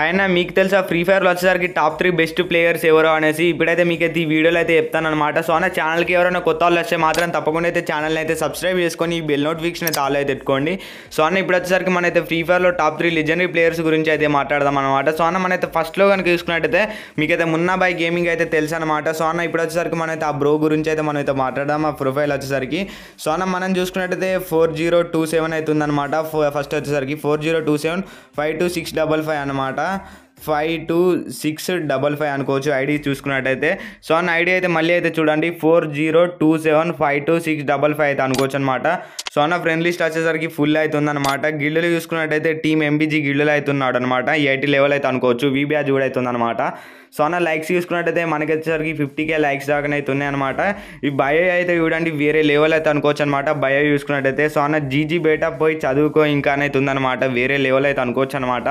అయినా మీకు తెలుసా ఫ్రీ ఫైర్లో వచ్చేసరికి టాప్ త్రీ బెస్ట్ ప్లేయర్స్ ఎవరో అనేసి ఇప్పుడైతే మీకు అయితే ఈ వీడియోలో అయితే అనమాట సో అన్న ఛానల్కి ఎవరైనా కొత్త వాళ్ళు వస్తే మాత్రం తప్పకుండా అయితే ఛానల్ అయితే సబ్స్క్రైబ్ చేసుకొని ఈ బెల్ నోటిఫికేషన్ అయితే ఆల్ అయితే పెట్టుకోండి సో అన్న ఇప్పుడు వచ్చేసరికి మనైతే ఫ్రీ ఫైర్లో టాప్ త్రీ లిజనరీ ప్లేయర్స్ గురించి అయితే మాట్లాడదాం అనమాట సో అన్న అయితే ఫస్ట్లో కనుక చూసుకున్నట్టయితే మీకైతే బాయ్ గేమింగ్ అయితే తెలుసు అనమాట సో అన్న ఇప్పుడు వచ్చేసరికి మనైతే ఆ బ్రో గురించి అయితే మనం అయితే మాట్లాడదాం ఆ ప్రొఫైల్ వచ్చేసరికి సో అన్న మనం చూసుకున్నట్టయితే ఫోర్ జీరో టూ సెవెన్ అయితే ఉందనమాట ఫస్ట్ వచ్చేసరికి four zero two seven five two six double five అనమాట Ceará five two six double five అనుకోవచ్చు ఐడి చూసుకున్నట్టయితే సో అన్న ఐడి అయితే మళ్ళీ అయితే చూడండి four zero two seven five two six double five అయితే అనుకోవచ్చు అనమాట సో అన్న ఫ్రెండ్ లిస్ట్ వచ్చేసరికి ఫుల్ అవుతుందన్నమాట గిల్లులు చూసుకున్నట్టయితే టీమ్ ఎంబీజీ గిల్లులు అవుతున్నాడు అనమాట ఎయిటీ లెవెల్ అయితే అనుకోవచ్చు వీబీఆర్ కూడా అనమాట సో అన్న లైక్స్ చూసుకున్నట్టయితే మనకి వచ్చేసరికి ఫిఫ్టీ కే లైక్స్ దాకా అవుతున్నాయి అనమాట ఈ బయో అయితే చూడండి వేరే లెవెల్ అయితే అనుకోవచ్చు అనమాట బయో చూసుకున్నట్టయితే సో అన్న జీజీ బేటా పోయి చదువుకో ఇంకా అనేది ఉందన్నమాట వేరే లెవెల్ అయితే అనుకోవచ్చు అనమాట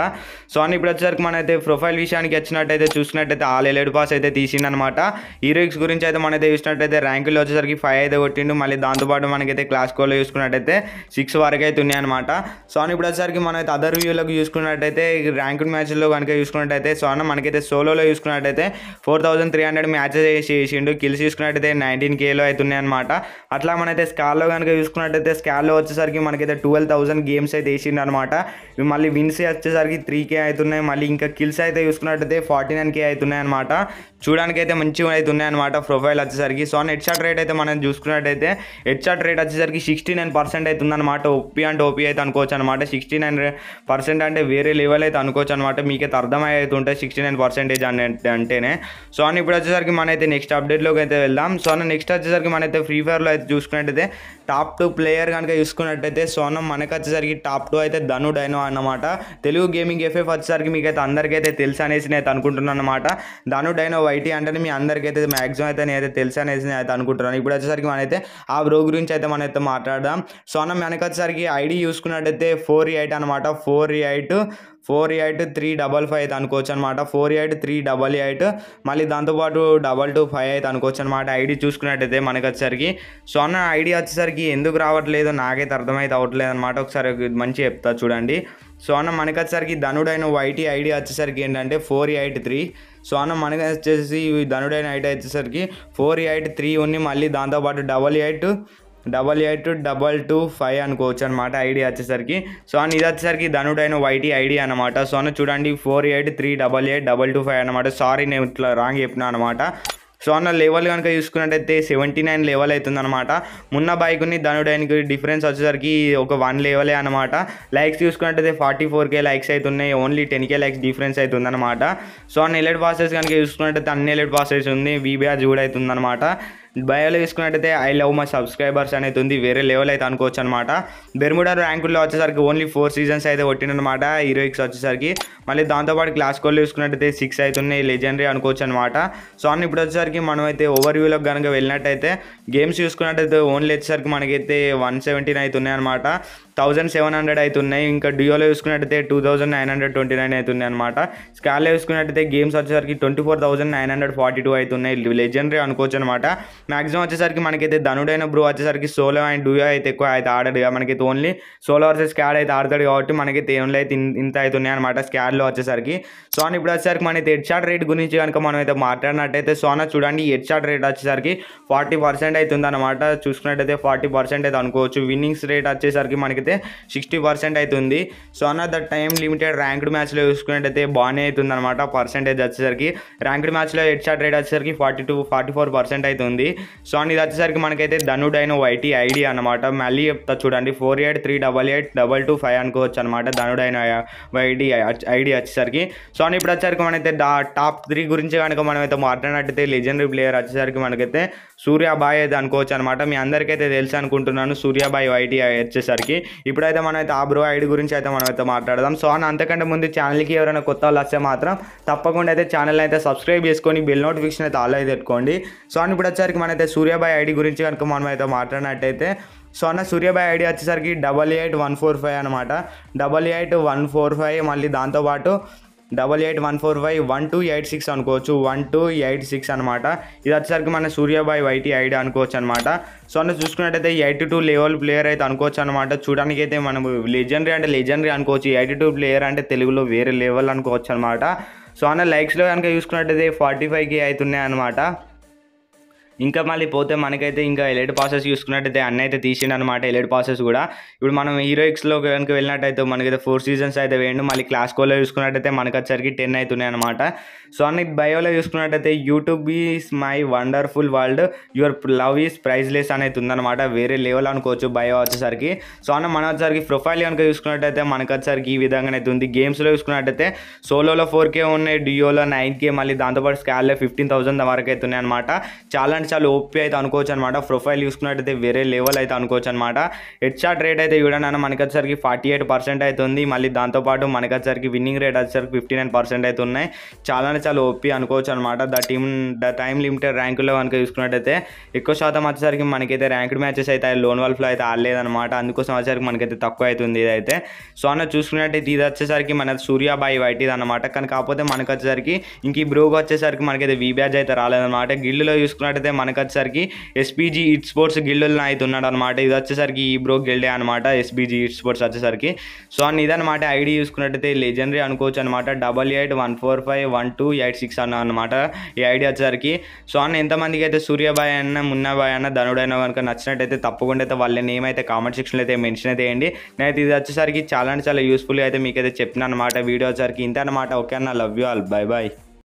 సో అన్న ఇప్పుడు వచ్చేసరికి మనైతే ప్రొఫైల్ విషయానికి వచ్చినట్టయితే చూసినట్టయితే ఆల్ ఎలెడ్ పాస్ అయితే తీసిండనమాట హీరోయిక్స్ గురించి అయితే అయితే చూసినట్టయితే ర్యాంకులు వచ్చేసరికి ఫైవ్ అయితే కొట్టిండు మళ్ళీ దాంతోపాటు మనకైతే క్లాస్ కోలో చూసుకున్నట్టయితే సిక్స్ వరకు అయితే ఉన్నాయన్నమాట సోన్ ఇప్పుడు వచ్చేసరికి మనమైతే అదర్ వ్యూలకు చూసుకున్నట్టయితే ర్యాంకుడ్ మ్యాచ్లో కనుక చూసుకున్నట్టయితే సోన మనకైతే సోలోలో చూసుకున్నట్టయితే four thousand three hundred matches చేసిండు వేసిండు కిల్స్ చూసుకున్నట్టయితే నైన్టీన్ కేలో అయితే ఉన్నాయన్నమాట అట్లా మనైతే స్కాల్లో కనుక చూసుకున్నట్టయితే స్కాల్లో వచ్చేసరికి మనకైతే ట్వెల్వ్ థౌసండ్ గేమ్స్ అయితే వేసిండు అనమాట మళ్ళీ విన్స్ వచ్చేసరికి త్రీ కే అవుతున్నాయి మళ్ళీ ఇంకా కిల్స్ స్కిల్స్ అయితే చూసుకున్నట్టయితే ఫార్టీ నైన్ కే అవుతున్నాయి అనమాట చూడడానికి అయితే మంచిగా అయితే ఉన్నాయన్నమాట ప్రొఫైల్ వచ్చేసరికి సో హెడ్ షాట్ రేట్ అయితే మనం చూసుకున్నట్టయితే హెడ్ షాట్ రేట్ వచ్చేసరికి సిక్స్టీ నైన్ పర్సెంట్ అయితే ఉందన్నమాట ఓపీ అంటే ఓపీ అయితే అనుకోవచ్చు అనమాట సిక్స్టీ నైన్ పర్సెంట్ అంటే వేరే లెవెల్ అయితే అనుకోవచ్చు అనమాట మీకైతే ఉంటాయి సిక్స్టీ నైన్ పర్సెంటేజ్ అని అంటేనే సో అని ఇప్పుడు వచ్చేసరికి అయితే నెక్స్ట్ అప్డేట్లోకి అయితే వెళ్దాం సో అన్న నెక్స్ట్ వచ్చేసరికి మనైతే ఫ్రీ ఫైర్లో అయితే చూసుకున్నట్టయితే టాప్ టూ ప్లేయర్ కనుక చూసుకున్నట్టయితే సోనం మనకు వచ్చేసరికి టాప్ టూ అయితే ధను డైనో అనమాట తెలుగు గేమింగ్ ఎఫ్ఎఫ్ వచ్చేసరికి అయితే అందరికీ అయితే తెలుసు అనేసి నేను అనుకుంటున్నాను అనమాట దాను డైనో వైటీ అంటే మీ అందరికైతే మ్యాక్సిమం అయితే నేనైతే తెలుసు అనేసి నేను అనుకుంటున్నాను ఇప్పుడు వచ్చేసరికి మనైతే ఆ బ్రో గురించి అయితే మనైతే మాట్లాడదాం సో అన్న మనకి వచ్చేసరికి ఐడి చూసుకున్నట్టయితే ఫోర్ ఎయిట్ అనమాట four eight four eight three double five అయితే అనుకోవచ్చు అనమాట four eight three double eight మళ్ళీ దాంతోపాటు డబల్ టూ ఫైవ్ అయితే అనుకోవచ్చు అనమాట ఐడి చూసుకున్నట్టయితే మనకు వచ్చేసరికి సో అన్న ఐడి వచ్చేసరికి ఎందుకు రావట్లేదో నాకైతే అర్థమైతే అవ్వట్లేదు అనమాట ఒకసారి మంచి చెప్తా చూడండి సో అన్న మనకి వచ్చేసరికి ధనుడైన వైటీ ఐడి వచ్చేసరికి ఏంటంటే ఫోర్ ఎయిట్ త్రీ సో అన్న మనకి వచ్చేసి ధనుడైన ఐటీ వచ్చేసరికి ఫోర్ ఎయిట్ త్రీ ఉంది మళ్ళీ దాంతోపాటు double eight double eight double two five అనుకోవచ్చు అనమాట ఐడి వచ్చేసరికి సో అని ఇది వచ్చేసరికి ధనుడైన వైటీ ఐడి అనమాట సో అన్న చూడండి four eight three double eight double two five అనమాట సారీ నేను ఇట్లా రాంగ్ చెప్పినా అనమాట సో అన్న లెవెల్ కనుక చూసుకున్నట్టయితే సెవెంటీ నైన్ లెవెల్ అవుతుంది అనమాట మున్న బైక్ని ధనుడైనకి డిఫరెన్స్ వచ్చేసరికి ఒక వన్ లెవెలే అనమాట లైక్స్ చూసుకున్నట్టయితే ఫార్టీ ఫోర్ కే లైక్స్ అవుతున్నాయి only ten K likes difference అవుతుంది అనమాట సో అన్న ఎలెట్ పాసెస్ కనుక చూసుకున్నట్టయితే అన్ని ఎలెట్ పాసెస్ ఉంది వీబీఆర్ జూడ్ అవుతుంది అనమాట బయోలో తీసుకున్నట్టయితే ఐ లవ్ మై సబ్స్క్రైబర్స్ అనేది ఉంది వేరే లెవెల్ అయితే అనుకోవచ్చు అనమాట బెర్ముడా ర్యాంకుల్లో వచ్చేసరికి ఓన్లీ ఫోర్ సీజన్స్ అయితే కొట్టిండనమాట హీరోయిక్స్ వచ్చేసరికి మళ్ళీ దాంతోపాటు క్లాస్ కోల్లో చూసుకున్నట్టయితే సిక్స్ అయితే ఉన్నాయి లెజెండరీ అనుకోవచ్చు అనమాట సో అన్న ఇప్పుడు వచ్చేసరికి మనం అయితే ఓవర్ వ్యూలోకి కనుక వెళ్ళినట్టయితే గేమ్స్ చూసుకున్నట్టయితే ఓన్లీ వచ్చేసరికి మనకైతే వన్ సెవెంటీన్ అయితే ఉన్నాయన్నమాట థౌజండ్ సెవెన్ హండ్రెడ్ అవుతున్నాయి ఇంకా డియోలో చూసుకున్నట్టయితే two thousand nine hundred twenty nine అవుతుంది అనమాట స్కాల్లో చూసుకున్నట్టయితే గేమ్స్ వచ్చేసరికి twenty four thousand nine hundred forty two అవుతున్నాయి లెజెండరీ అనుకోవచ్చు అనమాట మాక్సిమం వచ్చేసరికి మనకైతే ధనుడైన బ్రో వచ్చేసరికి సోలో అండ్ డూయో అయితే ఎక్కువ అయితే ఆడాడు మనకైతే ఓన్లీ సోలో వర్సెస్ స్కాడ్ అయితే ఆడతాడు కాబట్టి మనకైతే ఓన్లీ అయితే ఇంత అవుతున్నాయి అనమాట స్కాడ్లో వచ్చేసరికి సో అని ఇప్పుడు వచ్చేసరికి మన అయితే హెడ్ షాట్ రేట్ గురించి కనుక మనం అయితే మాట్లాడినట్టయితే సోనా చూడండి హెడ్ షాట్ రేట్ వచ్చేసరికి ఫార్టీ పర్సెంట్ అవుతుంది అనమాట చూసుకున్నట్టయితే ఫార్టీ పర్సెంట్ అయితే అనుకోవచ్చు విన్నింగ్స్ రేట్ వచ్చేసరికి మనకి అయితే సిక్స్టీ పర్సెంట్ అవుతుంది సో అన్న ద టైం లిమిటెడ్ ర్యాంక్డ్ మ్యాచ్లో చూసుకున్నట్టయితే బాగానే అవుతుంది అనమాట పర్సెంటేజ్ వచ్చేసరికి ర్యాంక్డ్ మ్యాచ్లో హెడ్ షాట్ రేట్ వచ్చేసరికి forty two forty four percent అవుతుంది సో అండ్ ఇది వచ్చేసరికి మనకైతే ధనుడ్ అయిన వైటీ ఐడి అనమాట మళ్ళీ చెప్తా చూడండి four eight three double eight double two five అనుకోవచ్చు అనమాట ధనుడ్ అయిన వైటి ఐడి వచ్చేసరికి సో అండ్ ఇప్పుడు వచ్చేసరికి మనైతే టాప్ త్రీ గురించి కనుక మనమైతే మాట్లాడినట్టయితే లెజెండరీ ప్లేయర్ వచ్చేసరికి మనకైతే సూర్యాబాయ్ అయితే అనుకోవచ్చు అనమాట మీ అందరికైతే తెలుసు అనుకుంటున్నాను సూర్యాబాయ్ వైటీ వచ్చేసరికి ఇప్పుడైతే మనం అయితే ఆ బ్రో ఐడి గురించి అయితే మనం అయితే మాట్లాడదాం సో అని అంతకంటే ముందు ఛానల్కి ఎవరైనా కొత్త వాళ్ళు వస్తే మాత్రం తప్పకుండా అయితే ఛానల్ అయితే సబ్స్క్రైబ్ చేసుకొని బిల్ నోటిఫికేషన్ అయితే ఆల్ అయితే పెట్టుకోండి సో అని ఇప్పుడు వచ్చేసరికి మనైతే సూర్యాబాయ్ ఐడి గురించి కనుక మనం అయితే మాట్లాడినట్టయితే సో అన్న సూర్యాబాయ్ ఐడి వచ్చేసరికి double eight one four five అనమాట double eight one four five మళ్ళీ దాంతోపాటు double eight one four five one two eight six అనుకోవచ్చు వన్ టూ ఎయిట్ సిక్స్ అనమాట ఇది వచ్చేసరికి మన సూర్యాబాయ్ వైటీ ఐడి అనుకోవచ్చు అనమాట సో అన్న చూసుకున్నట్టయితే ఎయిటీ టూ లెవెల్ ప్లేయర్ అయితే అనుకోవచ్చు అనమాట చూడడానికి అయితే మనం లెజెండరీ అంటే లెజెండరీ అనుకోవచ్చు ఎయిటీ టూ ప్లేయర్ అంటే తెలుగులో వేరే లెవెల్ అనుకోవచ్చు అనమాట సో అన్న లైక్స్లో కనుక చూసుకున్నట్టయితే ఫార్టీ ఫైవ్కి అవుతున్నాయి అనమాట ఇంకా మళ్ళీ పోతే మనకైతే ఇంకా ఎలైట్ పాసెస్ చూసుకున్నట్టయితే అన్న అయితే తీసిండు అనమాట ఎలైట్ పాసెస్ కూడా ఇప్పుడు మనం హీరోయిక్స్లో కనుక వెళ్ళినట్టయితే మనకైతే ఫోర్ సీజన్స్ అయితే వేయండు మళ్ళీ క్లాస్ కోలో చూసుకున్నట్టయితే మనకు వచ్చరికి టెన్ అవుతున్నాయి అనమాట సో అన్న బయోలో చూసుకున్నట్టయితే YouTube is my wonderful world your love is priceless అనేది ఉందనమాట వేరే లెవెల్ అనుకోవచ్చు బయో వచ్చేసరికి సో అన్న మన వచ్చేసరికి ప్రొఫైల్ కనుక చూసుకున్నట్టయితే మనకు వచ్చరికి ఈ అయితే ఉంది గేమ్స్లో చూసుకున్నట్టయితే సోలోలో ఫోర్ కే ఉన్నాయి డియోలో నైన్ కే మళ్ళీ దాంతోపాటు స్కాల్లో ఫిఫ్టీన్ థౌసండ్ వరకు అవుతున్నాయి అనమాట చాలా చాలా ఓపి అయితే అనుకోవొచ్చు అన్నమాట ప్రొఫైల్ యూస్ కునట అయితే వేరే లెవెల్ అయితే అనుకోవొచ్చు అన్నమాట హెడ్ షాట్ రేట్ అయితే చూడనాన మనకొచ్చ సర్కి 48% అయితే ఉంది మళ్ళీ దాంతో పాటు మనకొచ్చ సర్కి విన్నింగ్ రేట్ అచ్చ సర్కి 59% అయితే ఉన్నాయి చాలానే చాలా ఓపి అనుకోవొచ్చు అన్నమాట the team the time limited rank లో మనకొచ్చునట అయితే 100% మాత్రమే సర్కి మనకైతే ర్యాంక్డ్ మ్యాచ్స్ అయితే లోన్ వల్ఫ్ అయితే రాలేదన్నమాట అందుకోసం అచ్చ సర్కి మనకైతే తక్కు అయితే ఉంది ఇదైతే సో అన్న చూసుకునట తీద వచ్చే సర్కి మన సూర్యబాయ్ వైటి అన్నమాట కానీ కాకపోతే మనకొచ్చ సర్కి ఇంకి బ్రో వచ్చే సర్కి మనకైతే వి బ్యాజ్ అయితే రాలేదన్నమాట గిల్డ్ లో యూస్ కునటతే మనకు వచ్చేసరికి ఎస్పీజీ ఇట్ స్పోర్ట్స్ గిల్డ్లో అయితే ఉన్నాడు అనమాట ఇది వచ్చేసరికి ఈ బ్రో గిల్డే అనమాట ఎస్పీజీ ఇట్ స్పోర్ట్స్ వచ్చేసరికి సో అని ఇదనమాట ఐడి చూసుకున్నట్టయితే లెజెండరీ అనుకోవచ్చు అనమాట double eight one four five one two eight six అన్న అనమాట ఈ ఐడి వచ్చేసరికి సో అన్న ఎంతమందికి అయితే సూర్యబాయ్ అన్న మున్నాబాయ్ అన్న ధనుడైన కనుక నచ్చినట్టయితే తప్పకుండా అయితే వాళ్ళ నేమ్ అయితే కామెంట్ సెక్షన్లో అయితే మెన్షన్ అయితే చేయండి నేనైతే ఇది వచ్చేసరికి చాలా అంటే చాలా యూస్ఫుల్గా అయితే మీకైతే చెప్పిన అనమాట వీడియో వచ్చేసరికి ఇంత అనమాట ఓకే అన్న love you all bye bye